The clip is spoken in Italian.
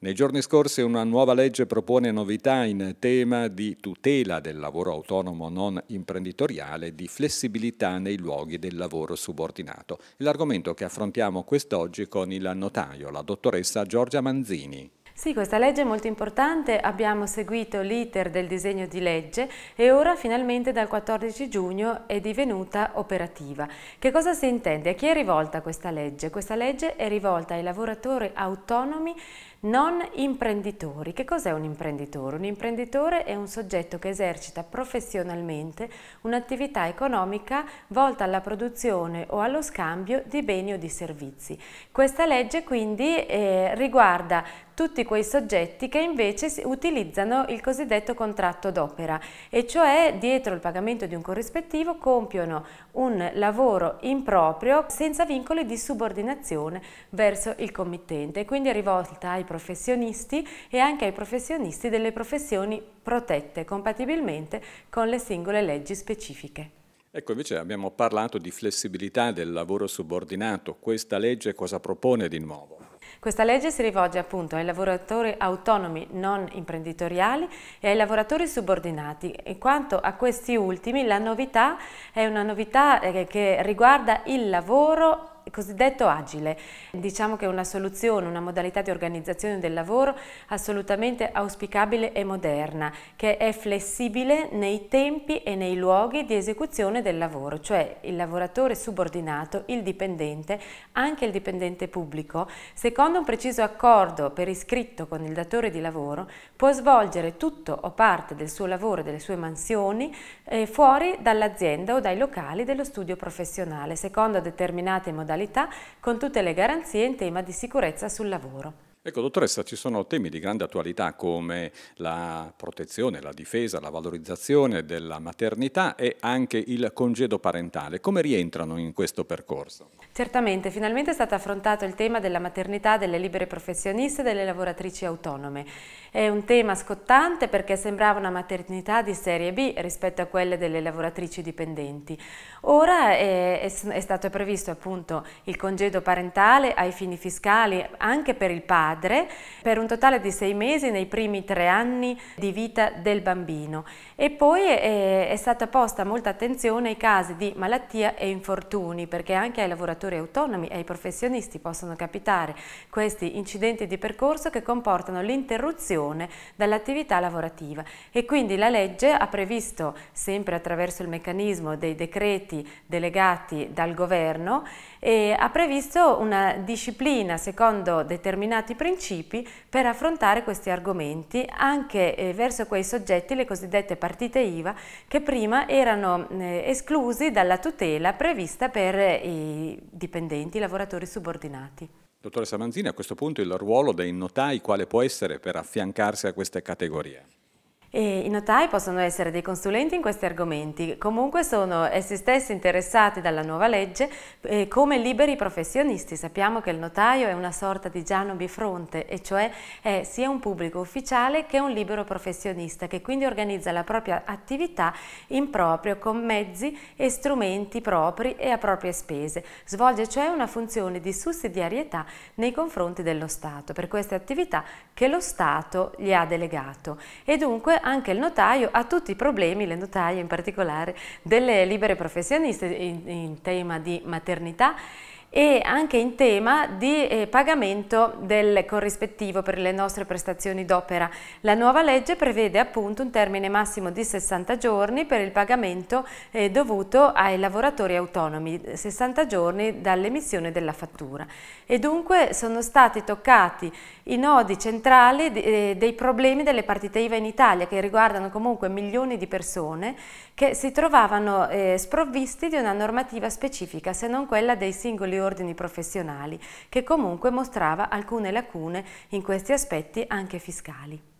Nei giorni scorsi una nuova legge propone novità in tema di tutela del lavoro autonomo non imprenditoriale e di flessibilità nei luoghi del lavoro subordinato. L'argomento che affrontiamo quest'oggi con il notaio, la dottoressa Giorgia Manzini. Sì, questa legge è molto importante, abbiamo seguito l'iter del disegno di legge e ora finalmente dal 14 giugno è divenuta operativa. Che cosa si intende? A chi è rivolta questa legge? Questa legge è rivolta ai lavoratori autonomi non imprenditori. Che cos'è un imprenditore? Un imprenditore è un soggetto che esercita professionalmente un'attività economica volta alla produzione o allo scambio di beni o di servizi. Questa legge quindi eh, riguarda tutti quei soggetti che invece utilizzano il cosiddetto contratto d'opera e cioè dietro il pagamento di un corrispettivo compiono un lavoro improprio senza vincoli di subordinazione verso il committente quindi è rivolta ai professionisti e anche ai professionisti delle professioni protette, compatibilmente con le singole leggi specifiche. Ecco, invece abbiamo parlato di flessibilità del lavoro subordinato. Questa legge cosa propone di nuovo? Questa legge si rivolge appunto ai lavoratori autonomi non imprenditoriali e ai lavoratori subordinati. In quanto a questi ultimi, la novità è una novità eh, che riguarda il lavoro cosiddetto agile, diciamo che è una soluzione, una modalità di organizzazione del lavoro assolutamente auspicabile e moderna, che è flessibile nei tempi e nei luoghi di esecuzione del lavoro, cioè il lavoratore subordinato, il dipendente, anche il dipendente pubblico, secondo un preciso accordo per iscritto con il datore di lavoro, può svolgere tutto o parte del suo lavoro e delle sue mansioni eh, fuori dall'azienda o dai locali dello studio professionale, secondo determinate modalità qualità con tutte le garanzie in tema di sicurezza sul lavoro. Ecco, dottoressa, ci sono temi di grande attualità come la protezione, la difesa, la valorizzazione della maternità e anche il congedo parentale. Come rientrano in questo percorso? Certamente, finalmente è stato affrontato il tema della maternità delle libere professioniste e delle lavoratrici autonome. È un tema scottante perché sembrava una maternità di serie B rispetto a quelle delle lavoratrici dipendenti. Ora è, è stato previsto appunto il congedo parentale ai fini fiscali anche per il padre padre per un totale di sei mesi nei primi tre anni di vita del bambino e poi è, è stata posta molta attenzione ai casi di malattia e infortuni perché anche ai lavoratori autonomi e ai professionisti possono capitare questi incidenti di percorso che comportano l'interruzione dall'attività lavorativa e quindi la legge ha previsto sempre attraverso il meccanismo dei decreti delegati dal governo ha previsto una disciplina secondo determinati principi principi per affrontare questi argomenti anche eh, verso quei soggetti, le cosiddette partite IVA, che prima erano eh, esclusi dalla tutela prevista per eh, i dipendenti, i lavoratori subordinati. Dottoressa Manzini, a questo punto il ruolo dei notai quale può essere per affiancarsi a queste categorie? E I notai possono essere dei consulenti in questi argomenti, comunque sono essi stessi interessati dalla nuova legge eh, come liberi professionisti. Sappiamo che il notaio è una sorta di Giano bifronte, e cioè è sia un pubblico ufficiale che un libero professionista che quindi organizza la propria attività in proprio con mezzi e strumenti propri e a proprie spese. Svolge cioè una funzione di sussidiarietà nei confronti dello Stato per queste attività che lo Stato gli ha delegato e dunque anche il notaio ha tutti i problemi, le notaie in particolare, delle libere professioniste in, in tema di maternità e anche in tema di eh, pagamento del corrispettivo per le nostre prestazioni d'opera. La nuova legge prevede appunto un termine massimo di 60 giorni per il pagamento eh, dovuto ai lavoratori autonomi, 60 giorni dall'emissione della fattura. E dunque sono stati toccati i nodi centrali eh, dei problemi delle partite IVA in Italia che riguardano comunque milioni di persone che si trovavano eh, sprovvisti di una normativa specifica se non quella dei singoli altri ordini professionali che comunque mostrava alcune lacune in questi aspetti anche fiscali.